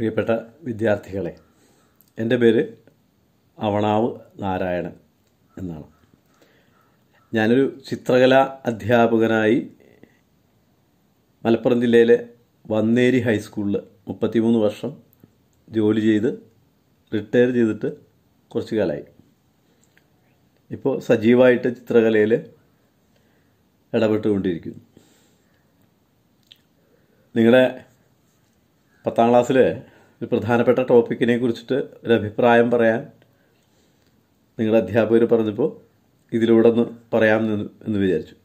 പ്രിയപ്പെട്ട വിദ്യാർത്ഥികളെ എൻ്റെ പേര് അവണാവ് നാരായണൻ എന്നാണ് ഞാനൊരു ചിത്രകലാ അധ്യാപകനായി മലപ്പുറം ജില്ലയിലെ വന്നേരി ഹൈസ്കൂളിൽ മുപ്പത്തിമൂന്ന് വർഷം ജോലി ചെയ്ത് റിട്ടയർ ചെയ്തിട്ട് കുറച്ച് കാലമായി ഇപ്പോൾ സജീവമായിട്ട് ചിത്രകലയിൽ ഇടപെട്ടുകൊണ്ടിരിക്കുന്നു നിങ്ങളുടെ പത്താം ക്ലാസ്സിൽ ഒരു പ്രധാനപ്പെട്ട ടോപ്പിക്കിനെ കുറിച്ചിട്ട് ഒരു അഭിപ്രായം പറയാൻ നിങ്ങളുടെ അധ്യാപകർ പറഞ്ഞപ്പോൾ ഇതിലൂടെ ഒന്ന് പറയാം എന്ന് വിചാരിച്ചു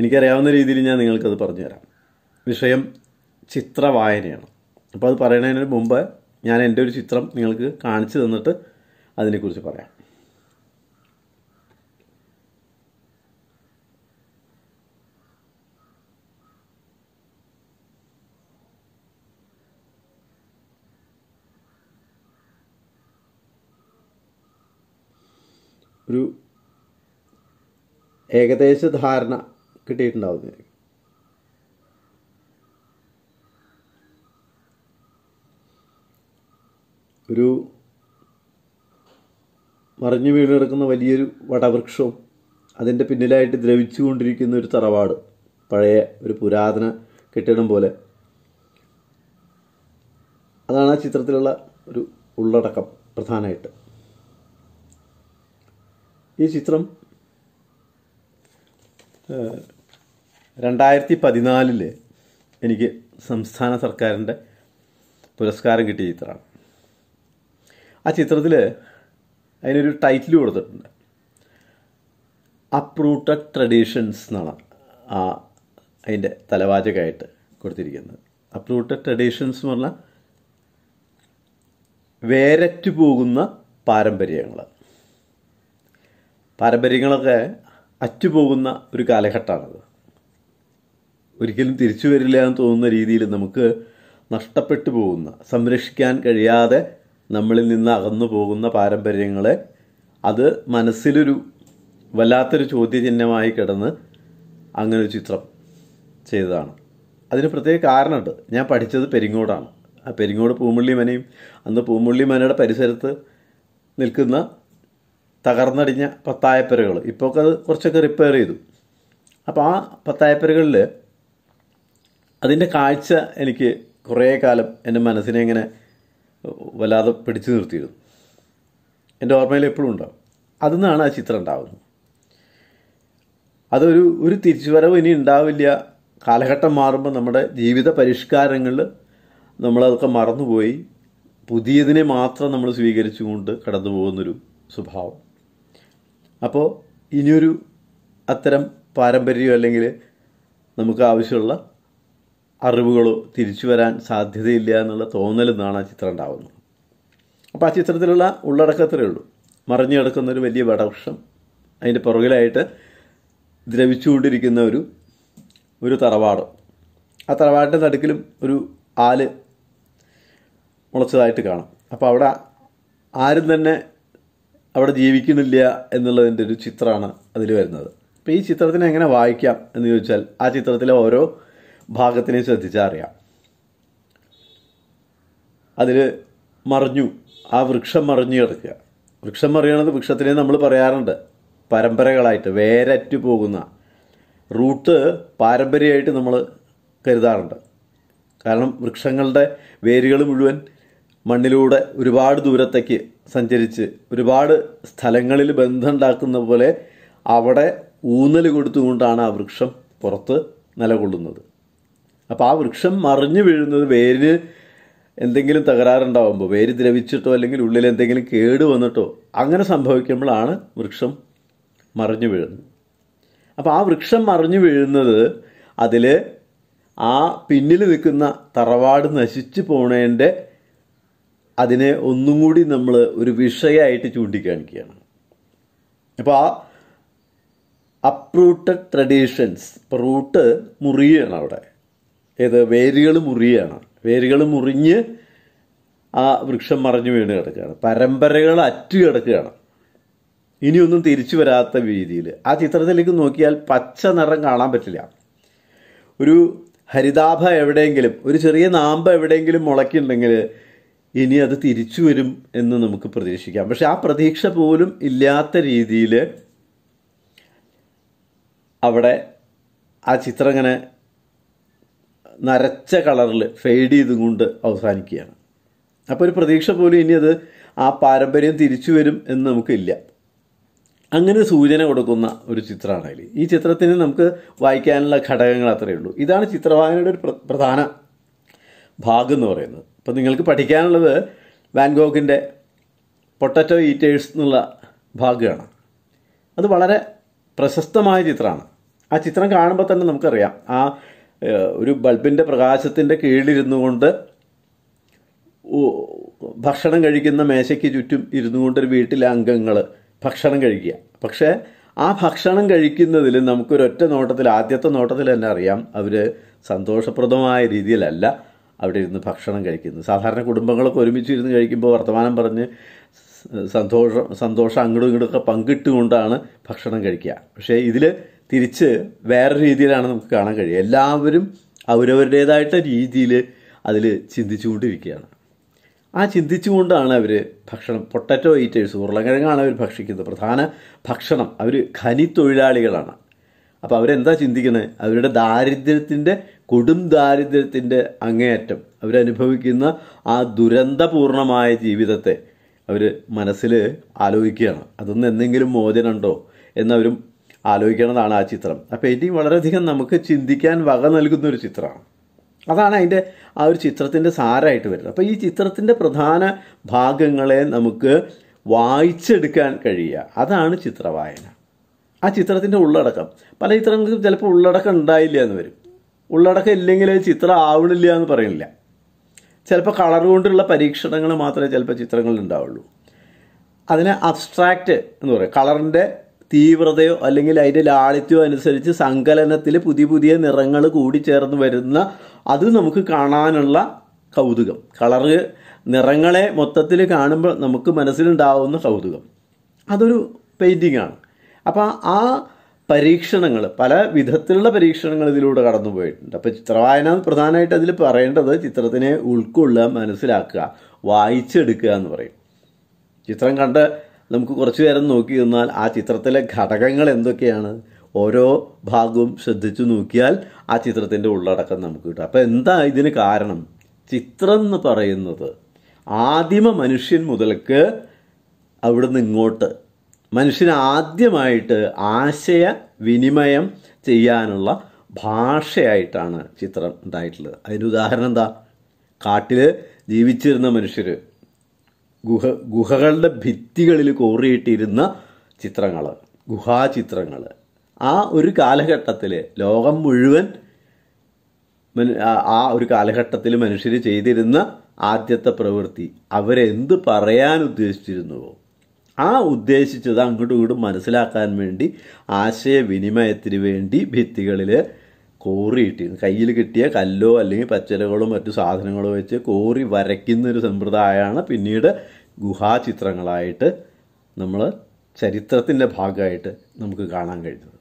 എനിക്കറിയാവുന്ന രീതിയിൽ ഞാൻ നിങ്ങൾക്കത് പറഞ്ഞു തരാം വിഷയം ചിത്രവായനയാണ് അപ്പോൾ അത് പറയുന്നതിന് മുമ്പ് ഞാൻ എൻ്റെ ഒരു ചിത്രം നിങ്ങൾക്ക് കാണിച്ചു തന്നിട്ട് അതിനെക്കുറിച്ച് പറയാം ഒരു ഏകദേശ ധാരണ കിട്ടിയിട്ടുണ്ടാവും ഒരു മറിഞ്ഞു വീണ് വലിയൊരു വടവൃക്ഷവും അതിൻ്റെ പിന്നിലായിട്ട് ദ്രവിച്ചു കൊണ്ടിരിക്കുന്ന ഒരു തറവാട് പഴയ ഒരു പുരാതന കെട്ടിടം പോലെ അതാണ് ആ ചിത്രത്തിലുള്ള ഒരു ഉള്ളടക്കം പ്രധാനമായിട്ട് ഈ ചിത്രം രണ്ടായിരത്തി പതിനാലിൽ എനിക്ക് സംസ്ഥാന സർക്കാരിൻ്റെ പുരസ്കാരം കിട്ടിയ ചിത്രമാണ് ആ ചിത്രത്തിൽ അതിനൊരു ടൈറ്റിൽ കൊടുത്തിട്ടുണ്ട് അപ്രൂട്ടഡ് ട്രഡീഷൻസ് എന്നാണ് ആ അതിൻ്റെ തലവാചകമായിട്ട് കൊടുത്തിരിക്കുന്നത് അപ്രൂട്ടഡ് ട്രഡീഷൻസ് എന്ന് പറഞ്ഞാൽ വേരറ്റു പോകുന്ന പാരമ്പര്യങ്ങൾ പാരമ്പര്യങ്ങളൊക്കെ അറ്റുപോകുന്ന ഒരു കാലഘട്ടമാണത് ഒരിക്കലും തിരിച്ചു വരില്ല എന്ന് തോന്നുന്ന രീതിയിൽ നമുക്ക് നഷ്ടപ്പെട്ടു പോകുന്ന സംരക്ഷിക്കാൻ കഴിയാതെ നമ്മളിൽ നിന്ന് അകന്നു പോകുന്ന പാരമ്പര്യങ്ങളെ അത് മനസ്സിലൊരു വല്ലാത്തൊരു ചോദ്യചിഹ്നമായി കിടന്ന് അങ്ങനെ ഒരു ചിത്രം ചെയ്തതാണ് അതിന് പ്രത്യേക കാരണമുണ്ട് ഞാൻ പഠിച്ചത് പെരിങ്ങോടാണ് ആ പെരിങ്ങോട് പൂമുള്ളി മനയും അന്ന് പൂമുള്ളി മനയുടെ പരിസരത്ത് നിൽക്കുന്ന തകർന്നടിഞ്ഞ പത്തായപ്പരകൾ ഇപ്പോഴൊക്കെ അത് കുറച്ചൊക്കെ റിപ്പയർ ചെയ്തു അപ്പോൾ ആ പത്തായപ്പരകളിൽ അതിൻ്റെ കാഴ്ച എനിക്ക് കുറേ കാലം എൻ്റെ മനസ്സിനെ ഇങ്ങനെ വല്ലാതെ പിടിച്ചു നിർത്തിയിരുന്നു എൻ്റെ ഓർമ്മയിൽ എപ്പോഴും ഉണ്ടാവും അതിൽ നിന്നാണ് ആ ചിത്രം ഉണ്ടാവുന്നത് അതൊരു ഒരു തിരിച്ചുവരവ് ഇനി ഉണ്ടാവില്ല കാലഘട്ടം മാറുമ്പോൾ നമ്മുടെ ജീവിത പരിഷ്കാരങ്ങളിൽ നമ്മളതൊക്കെ മറന്നുപോയി പുതിയതിനെ മാത്രം നമ്മൾ സ്വീകരിച്ചുകൊണ്ട് കടന്നു പോകുന്നൊരു സ്വഭാവം അപ്പോൾ ഇനിയൊരു അത്തരം പാരമ്പര്യമോ അല്ലെങ്കിൽ നമുക്ക് ആവശ്യമുള്ള അറിവുകളോ തിരിച്ചു വരാൻ സാധ്യതയില്ല എന്നുള്ള തോന്നൽ എന്നാണ് ആ ചിത്രം ഉണ്ടാകുന്നത് അപ്പോൾ ആ ചിത്രത്തിലുള്ള ഉള്ളടക്കത്തിലേ ഉള്ളൂ മറിഞ്ഞു കിടക്കുന്ന ഒരു വലിയ വടവൃക്ഷം അതിൻ്റെ പുറകിലായിട്ട് ദ്രവിച്ചുകൊണ്ടിരിക്കുന്ന ഒരു ഒരു തറവാട് ആ തറവാടിൻ്റെ നടുക്കിലും ഒരു ആല് മുളച്ചതായിട്ട് കാണാം അപ്പോൾ അവിടെ ആരും തന്നെ അവിടെ ജീവിക്കുന്നില്ല എന്നുള്ളതിൻ്റെ ഒരു ചിത്രമാണ് അതിൽ വരുന്നത് അപ്പോൾ ഈ ചിത്രത്തിനെ എങ്ങനെ വായിക്കാം എന്ന് ചോദിച്ചാൽ ആ ചിത്രത്തിലെ ഓരോ ഭാഗത്തിനെയും ശ്രദ്ധിച്ചാൽ അറിയാം അതിൽ മറിഞ്ഞു ആ വൃക്ഷം മറിഞ്ഞു കിടക്കുക വൃക്ഷം മറിയണത് വൃക്ഷത്തിനെ നമ്മൾ പറയാറുണ്ട് പരമ്പരകളായിട്ട് വേരറ്റ് പോകുന്ന റൂട്ട് പാരമ്പര്യമായിട്ട് നമ്മൾ കരുതാറുണ്ട് കാരണം വൃക്ഷങ്ങളുടെ വേരുകൾ മുഴുവൻ മണ്ണിലൂടെ ഒരുപാട് ദൂരത്തേക്ക് സഞ്ചരിച്ച് ഒരുപാട് സ്ഥലങ്ങളിൽ ബന്ധമുണ്ടാക്കുന്ന പോലെ അവിടെ ഊന്നൽ കൊടുത്തുകൊണ്ടാണ് ആ വൃക്ഷം പുറത്ത് നിലകൊള്ളുന്നത് അപ്പോൾ ആ വൃക്ഷം മറിഞ്ഞു വീഴുന്നത് വേരിന് എന്തെങ്കിലും തകരാറുണ്ടാവുമ്പോൾ വേര് ദ്രവിച്ചിട്ടോ അല്ലെങ്കിൽ ഉള്ളിൽ എന്തെങ്കിലും കേട് വന്നിട്ടോ അങ്ങനെ സംഭവിക്കുമ്പോഴാണ് വൃക്ഷം മറിഞ്ഞു വീഴുന്നത് അപ്പോൾ ആ വൃക്ഷം മറിഞ്ഞു വീഴുന്നത് അതിൽ ആ പിന്നിൽ നിൽക്കുന്ന തറവാട് നശിച്ചു പോണേൻ്റെ അതിനെ ഒന്നും കൂടി നമ്മൾ ഒരു വിഷയമായിട്ട് ചൂണ്ടിക്കാണിക്കുകയാണ് അപ്പോൾ ആ അപ്രൂട്ടഡ് ട്രഡീഷൻസ് ഇപ്പോൾ റൂട്ട് മുറിയാണ് അവിടെ ഏത് വേരുകൾ മുറിയാണ് വേരുകൾ മുറിഞ്ഞ് ആ വൃക്ഷം മറിഞ്ഞു വീണ് കിടക്കുകയാണ് പരമ്പരകൾ അറ്റു കിടക്കുകയാണ് ഇനിയൊന്നും തിരിച്ചു വരാത്ത രീതിയിൽ ആ ചിത്രത്തിലേക്ക് നോക്കിയാൽ പച്ച നിറം കാണാൻ പറ്റില്ല ഒരു ഹരിതാഭ എവിടെയെങ്കിലും ഒരു ചെറിയ നാമ്പ് എവിടെയെങ്കിലും മുളയ്ക്കുണ്ടെങ്കിൽ ഇനി അത് തിരിച്ചു വരും എന്ന് നമുക്ക് പ്രതീക്ഷിക്കാം പക്ഷെ ആ പ്രതീക്ഷ പോലും ഇല്ലാത്ത രീതിയിൽ അവിടെ ആ ചിത്രം ഇങ്ങനെ നരച്ച കളറിൽ ഫെയ്ഡ് ചെയ്തും കൊണ്ട് അവസാനിക്കുകയാണ് അപ്പോൾ ഒരു പ്രതീക്ഷ പോലും ഇനി അത് ആ പാരമ്പര്യം തിരിച്ചു വരും എന്ന് നമുക്കില്ല അങ്ങനെ സൂചന കൊടുക്കുന്ന ഒരു ചിത്രമാണ് അതിൽ ഈ ചിത്രത്തിന് നമുക്ക് വായിക്കാനുള്ള ഘടകങ്ങൾ അത്രയേ ഉള്ളൂ ഇതാണ് ചിത്രവായനയുടെ ഒരു പ്രധാന ഭാഗം എന്ന് പറയുന്നത് അപ്പോൾ നിങ്ങൾക്ക് പഠിക്കാനുള്ളത് വാൻഗോഗിൻ്റെ പൊട്ടറ്റോ ഈറ്റേഴ്സ് എന്നുള്ള ഭാഗമാണ് അത് വളരെ പ്രശസ്തമായ ചിത്രമാണ് ആ ചിത്രം കാണുമ്പോൾ തന്നെ നമുക്കറിയാം ആ ഒരു ബൾബിൻ്റെ പ്രകാശത്തിൻ്റെ കീഴിലിരുന്നു കൊണ്ട് ഭക്ഷണം കഴിക്കുന്ന മേശയ്ക്ക് ചുറ്റും ഇരുന്നു കൊണ്ടൊരു വീട്ടിലെ അംഗങ്ങൾ ഭക്ഷണം കഴിക്കുക പക്ഷേ ആ ഭക്ഷണം കഴിക്കുന്നതിൽ നമുക്കൊരൊറ്റ നോട്ടത്തിൽ ആദ്യത്തെ നോട്ടത്തിൽ തന്നെ അറിയാം അവർ സന്തോഷപ്രദമായ രീതിയിലല്ല അവിടെ ഇരുന്ന് ഭക്ഷണം കഴിക്കുന്നത് സാധാരണ കുടുംബങ്ങളൊക്കെ ഒരുമിച്ച് ഇരുന്ന് കഴിക്കുമ്പോൾ വർത്തമാനം പറഞ്ഞ് സന്തോഷം സന്തോഷം അങ്ങോട്ടും ഇങ്ങോട്ടൊക്കെ പങ്കിട്ടുകൊണ്ടാണ് ഭക്ഷണം കഴിക്കുക പക്ഷേ ഇതിൽ തിരിച്ച് വേറെ രീതിയിലാണ് നമുക്ക് കാണാൻ കഴിയുക എല്ലാവരും അവരവരുടേതായിട്ട രീതിയിൽ അതിൽ ചിന്തിച്ചുകൊണ്ടിരിക്കുകയാണ് ആ ചിന്തിച്ചുകൊണ്ടാണ് അവർ ഭക്ഷണം പൊട്ടറ്റോ ഈറ്റേഴ്സ് ഉരുളക്കിഴങ്ങാണ് അവർ ഭക്ഷിക്കുന്നത് പ്രധാന ഭക്ഷണം അവർ ഖനി തൊഴിലാളികളാണ് അപ്പോൾ അവരെന്താ ചിന്തിക്കുന്നത് അവരുടെ ദാരിദ്ര്യത്തിൻ്റെ കൊടും ദാരിദ്ര്യത്തിൻ്റെ അങ്ങേയറ്റം അവരനുഭവിക്കുന്ന ആ ദുരന്തപൂർണമായ ജീവിതത്തെ അവർ മനസ്സിൽ ആലോചിക്കുകയാണ് അതൊന്നും എന്തെങ്കിലും മോചനമുണ്ടോ എന്നവരും ആലോചിക്കണതാണ് ആ ചിത്രം ആ പെയിൻറ്റിങ് വളരെയധികം നമുക്ക് ചിന്തിക്കാൻ വക നൽകുന്ന ഒരു ചിത്രമാണ് അതാണ് അതിൻ്റെ ആ ഒരു ചിത്രത്തിൻ്റെ സാരമായിട്ട് വരുന്നത് അപ്പോൾ ഈ ചിത്രത്തിൻ്റെ പ്രധാന ഭാഗങ്ങളെ നമുക്ക് വായിച്ചെടുക്കാൻ കഴിയുക അതാണ് ചിത്രവായന ആ ചിത്രത്തിൻ്റെ ഉള്ളടക്കം പല ചിത്രങ്ങൾക്കും ചിലപ്പോൾ ഉള്ളടക്കം ഉണ്ടായില്ല എന്ന് വരും ഉള്ളടക്കം ഇല്ലെങ്കിൽ അത് ചിത്രം ആവണില്ല എന്ന് പറയുന്നില്ല ചിലപ്പോൾ കളർ കൊണ്ടുള്ള പരീക്ഷണങ്ങൾ മാത്രമേ ചിലപ്പോൾ ചിത്രങ്ങളിൽ ഉണ്ടാവുള്ളൂ അതിനെ അബ്സ്ട്രാക്റ്റ് എന്ന് പറയും കളറിൻ്റെ തീവ്രതയോ അല്ലെങ്കിൽ അതിൻ്റെ ലാളിത്യോ അനുസരിച്ച് സങ്കലനത്തിൽ പുതിയ പുതിയ നിറങ്ങൾ കൂടിച്ചേർന്ന് വരുന്ന അത് നമുക്ക് കാണാനുള്ള കൗതുകം കളറ് നിറങ്ങളെ മൊത്തത്തിൽ കാണുമ്പോൾ നമുക്ക് മനസ്സിലുണ്ടാവുന്ന കൗതുകം അതൊരു പെയിൻറ്റിങ്ങാണ് അപ്പോൾ ആ പരീക്ഷണങ്ങൾ പല വിധത്തിലുള്ള പരീക്ഷണങ്ങൾ ഇതിലൂടെ കടന്നു പോയിട്ടുണ്ട് അപ്പോൾ ചിത്രവായന പ്രധാനമായിട്ട് അതിൽ പറയേണ്ടത് ചിത്രത്തിനെ ഉൾക്കൊള്ളുക മനസ്സിലാക്കുക വായിച്ചെടുക്കുക എന്ന് പറയും ചിത്രം കണ്ട് നമുക്ക് കുറച്ചു നേരം നോക്കി നിന്നാൽ ആ ചിത്രത്തിലെ ഘടകങ്ങൾ എന്തൊക്കെയാണ് ഓരോ ഭാഗവും ശ്രദ്ധിച്ചു നോക്കിയാൽ ആ ചിത്രത്തിൻ്റെ ഉള്ളടക്കം നമുക്ക് കിട്ടും അപ്പോൾ എന്താ ഇതിന് കാരണം ചിത്രം എന്ന് പറയുന്നത് ആദിമ മനുഷ്യൻ മുതൽക്ക് അവിടുന്ന് ഇങ്ങോട്ട് മനുഷ്യന് ആദ്യമായിട്ട് ആശയ വിനിമയം ചെയ്യാനുള്ള ഭാഷയായിട്ടാണ് ചിത്രം ഉണ്ടായിട്ടുള്ളത് അതിൻ്റെ ഉദാഹരണം എന്താ കാട്ടിൽ ജീവിച്ചിരുന്ന മനുഷ്യർ ഗുഹ ഗുഹകളുടെ ഭിത്തികളിൽ കോറിയിട്ടിരുന്ന ചിത്രങ്ങൾ ഗുഹാചിത്രങ്ങൾ ആ ഒരു കാലഘട്ടത്തിൽ ലോകം മുഴുവൻ ആ ഒരു കാലഘട്ടത്തിൽ മനുഷ്യർ ചെയ്തിരുന്ന ആദ്യത്തെ പ്രവൃത്തി അവരെന്ത് പറയാൻ ഉദ്ദേശിച്ചിരുന്നുവോ ആ ഉദ്ദേശിച്ചത് അങ്ങോട്ടും ഇങ്ങോട്ടും മനസ്സിലാക്കാൻ വേണ്ടി ആശയവിനിമയത്തിന് വേണ്ടി ഭിത്തികളിൽ കോറിയിട്ടിരുന്നു കയ്യിൽ കിട്ടിയ കല്ലോ അല്ലെങ്കിൽ പച്ചരകളോ മറ്റു സാധനങ്ങളോ വെച്ച് കോറി വരയ്ക്കുന്നൊരു സമ്പ്രദായമാണ് പിന്നീട് ഗുഹാചിത്രങ്ങളായിട്ട് നമ്മൾ ചരിത്രത്തിൻ്റെ ഭാഗമായിട്ട് നമുക്ക് കാണാൻ കഴിഞ്ഞത്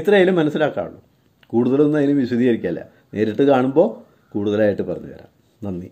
ഇത്രയായാലും മനസ്സിലാക്കാറുള്ളൂ കൂടുതലൊന്നും അതിന് വിശദീകരിക്കല്ല നേരിട്ട് കാണുമ്പോൾ കൂടുതലായിട്ട് പറഞ്ഞു തരാം നന്ദി